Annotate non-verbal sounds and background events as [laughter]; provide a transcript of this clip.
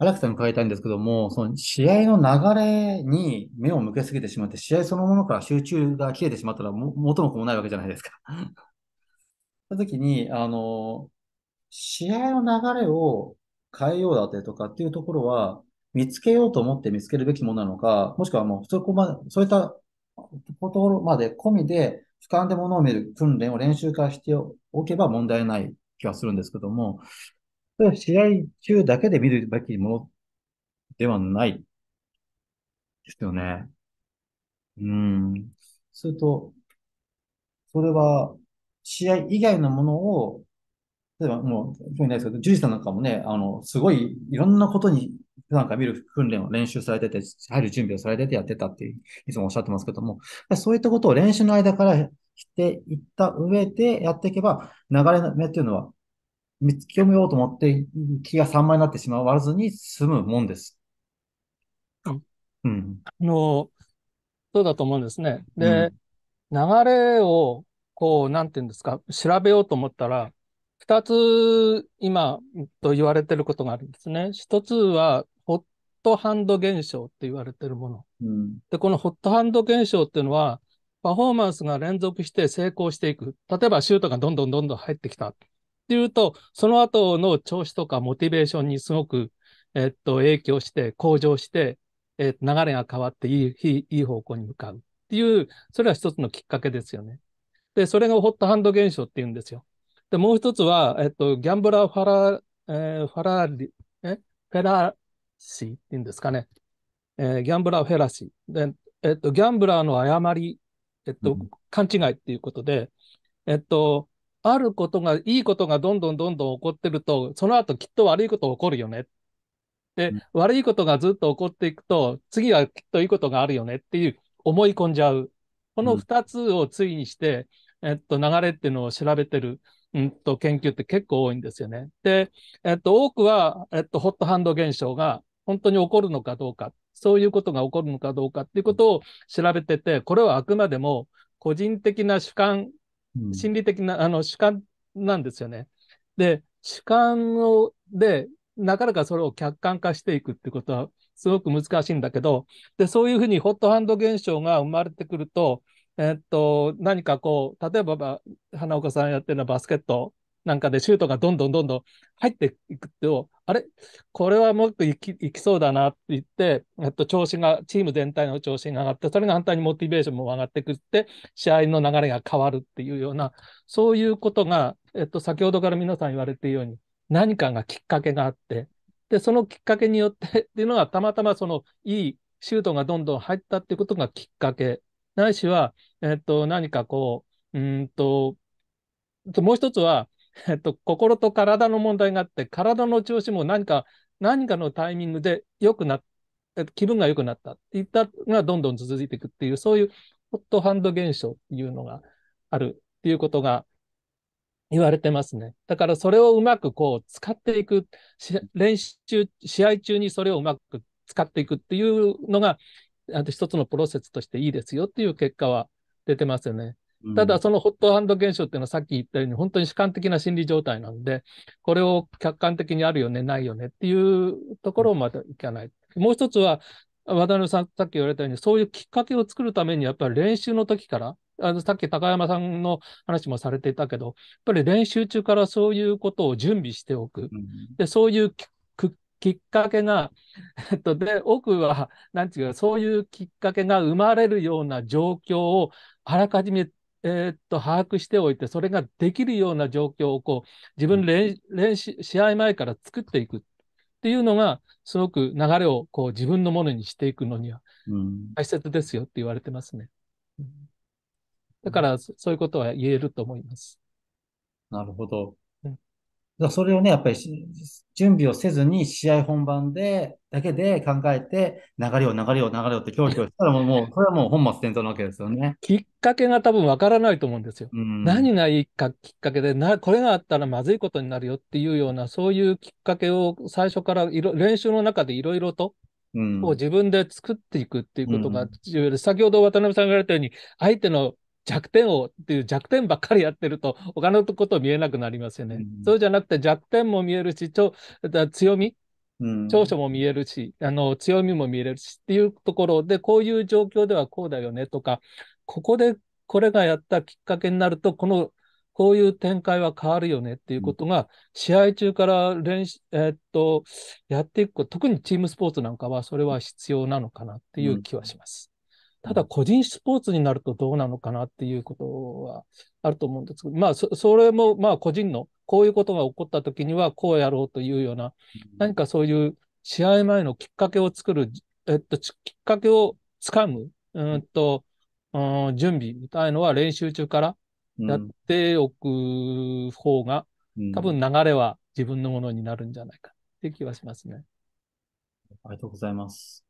荒木さんに変えたいんですけども、その試合の流れに目を向けすぎてしまって、試合そのものから集中が切れてしまったらも、元も子もないわけじゃないですか。[laughs] その時に、あの、試合の流れを変えようだってとかっていうところは、見つけようと思って見つけるべきものなのか、もしくはもう、そこまで、そういったところまで込みで、俯瞰で物を見る訓練を練習化しておけば問題ない気がするんですけども、試合中だけで見るべきものではないですよね。うん。すると、それは、試合以外のものを、例えばもう、興味ないですけど、ジュリさんなんかもね、あの、すごい、いろんなことに、なんか見る訓練を練習されてて、入る準備をされててやってたっていいつもおっしゃってますけども、そういったことを練習の間からしていった上でやっていけば、流れ目っていうのは見つけようと思って気が散漫になってしまわずに済むもんです。うん。あの、そうだと思うんですね。で、うん、流れを、こう、なんていうんですか、調べようと思ったら、二つ、今、と言われてることがあるんですね。一つは、ホットハンド現象って言われてるもの。うん、で、このホットハンド現象っていうのは、パフォーマンスが連続して成功していく。例えば、シュートがどんどんどんどん入ってきた。っていうと、その後の調子とかモチベーションにすごく、えっと、影響して、向上して、えっと、流れが変わっていいいい方向に向かうっていう、それは一つのきっかけですよね。で、それがホットハンド現象っていうんですよ。で、もう一つは、えっと、ギャンブラーファラ、えー、ファラリ、えフェラシーっていうんですかね。えー、ギャンブラーフェラシー。で、えっと、ギャンブラーの誤り、えっと、うん、勘違いっていうことで、えっと、あることが、いいことがどんどんどんどん起こってると、その後きっと悪いこと起こるよね。で、うん、悪いことがずっと起こっていくと、次はきっといいことがあるよねっていう思い込んじゃう。この2つを対にして、うん、えっと、流れっていうのを調べてる、うんと、研究って結構多いんですよね。で、えっと、多くは、えっと、ホットハンド現象が本当に起こるのかどうか、そういうことが起こるのかどうかっていうことを調べてて、これはあくまでも個人的な主観心理的な、あの主観なんですよね。で、主観を、で、なかなかそれを客観化していくってことはすごく難しいんだけど、で、そういうふうにホットハンド現象が生まれてくると、えっと、何かこう、例えば、花岡さんやってるのはバスケットなんかでシュートがどんどんどんどん入っていくと、あれこれはもっといきいきそうだなって言って、えっと、調子が、チーム全体の調子が上がって、それが反対にモチベーションも上がってくって、試合の流れが変わるっていうような、そういうことが、えっと、先ほどから皆さん言われているように、何かがきっかけがあって、で、そのきっかけによって [laughs] っていうのは、たまたまそのいいシュートがどんどん入ったっていうことがきっかけ。ないしは、えっと、何かこう、うんと、もう一つは、えっと、心と体の問題があって、体の調子も何か、何かのタイミングで良くなっ気分が良くなったっていったのがどんどん続いていくっていう、そういうホットハンド現象っていうのがあるっていうことが言われてますね。だからそれをうまくこう使っていく、練習、試合中にそれをうまく使っていくっていうのが、あと一つのプロセスとしていいですよっていう結果は出てますよね。ただそのホットハンド現象っていうのはさっき言ったように本当に主観的な心理状態なんで、これを客観的にあるよね、ないよねっていうところをまたいかない。もう一つは、渡辺さんさっき言われたように、そういうきっかけを作るためにやっぱり練習の時から、あのさっき高山さんの話もされていたけど、やっぱり練習中からそういうことを準備しておく。でそういうきっかけが、[laughs] えっと、で、奥は、なんていうか、そういうきっかけが生まれるような状況をあらかじめえー、っと把握しておいて、それができるような状況をこう自分練、練習、試合前から作っていくっていうのが、すごく流れをこう自分のものにしていくのには大切ですよって言われてますね。うん、だから、そういうことは言えると思います。なるほど。だそれをね、やっぱり準備をせずに試合本番で、だけで考えて、流れを流れを流れをってキョしたらもう、それはもう本末転倒なわけですよね。きっかけが多分わからないと思うんですよ。うん、何がいいかきっかけで、な、これがあったらまずいことになるよっていうような、そういうきっかけを最初からいろ、練習の中でいろいろと、を自分で作っていくっていうことが重要です。うん、先ほど渡辺さんが言われたように、相手の弱点をっていう弱点ばっかりやってると [laughs] 他のこと見えなくなりますよね。うん、そうじゃなくて弱点も見えるし、ちょ強み、長所も見えるし、あの強みも見えるしっていうところで、こういう状況ではこうだよねとか、ここでこれがやったきっかけになると、このこういう展開は変わるよねっていうことが、試合中から練習、えー、っと、やっていく、特にチームスポーツなんかは、それは必要なのかなっていう気はします。ただ個人スポーツになるとどうなのかなっていうことはあると思うんですけど、まあそ、それもまあ個人のこういうことが起こった時にはこうやろうというような、何かそういう試合前のきっかけを作る、えっと、きっかけをつかむ、うんと、うん、準備みたいのは練習中からやっておく方が、多分流れは自分のものになるんじゃないかっていう気はしますね。ありがとうございます。